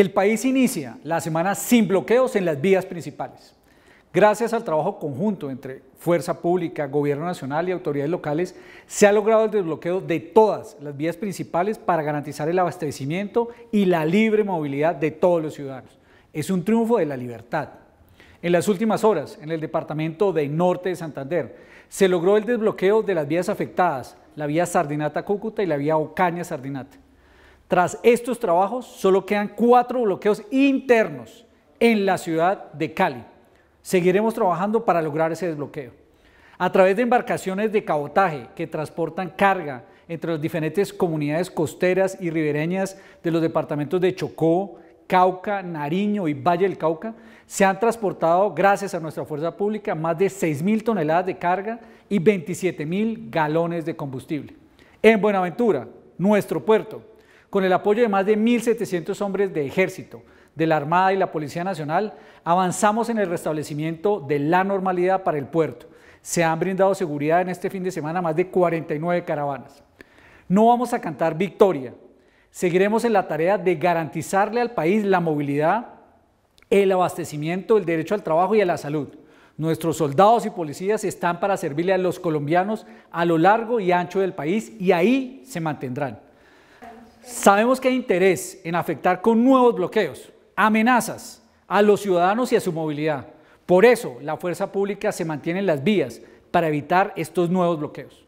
El país inicia la semana sin bloqueos en las vías principales. Gracias al trabajo conjunto entre Fuerza Pública, Gobierno Nacional y autoridades locales, se ha logrado el desbloqueo de todas las vías principales para garantizar el abastecimiento y la libre movilidad de todos los ciudadanos. Es un triunfo de la libertad. En las últimas horas, en el departamento de Norte de Santander, se logró el desbloqueo de las vías afectadas, la vía Sardinata-Cúcuta y la vía Ocaña-Sardinata. Tras estos trabajos, solo quedan cuatro bloqueos internos en la ciudad de Cali. Seguiremos trabajando para lograr ese desbloqueo. A través de embarcaciones de cabotaje que transportan carga entre las diferentes comunidades costeras y ribereñas de los departamentos de Chocó, Cauca, Nariño y Valle del Cauca, se han transportado, gracias a nuestra fuerza pública, más de 6.000 toneladas de carga y 27.000 galones de combustible. En Buenaventura, nuestro puerto, con el apoyo de más de 1.700 hombres de ejército, de la Armada y la Policía Nacional, avanzamos en el restablecimiento de la normalidad para el puerto. Se han brindado seguridad en este fin de semana más de 49 caravanas. No vamos a cantar victoria. Seguiremos en la tarea de garantizarle al país la movilidad, el abastecimiento, el derecho al trabajo y a la salud. Nuestros soldados y policías están para servirle a los colombianos a lo largo y ancho del país y ahí se mantendrán. Sabemos que hay interés en afectar con nuevos bloqueos, amenazas a los ciudadanos y a su movilidad. Por eso, la fuerza pública se mantiene en las vías para evitar estos nuevos bloqueos.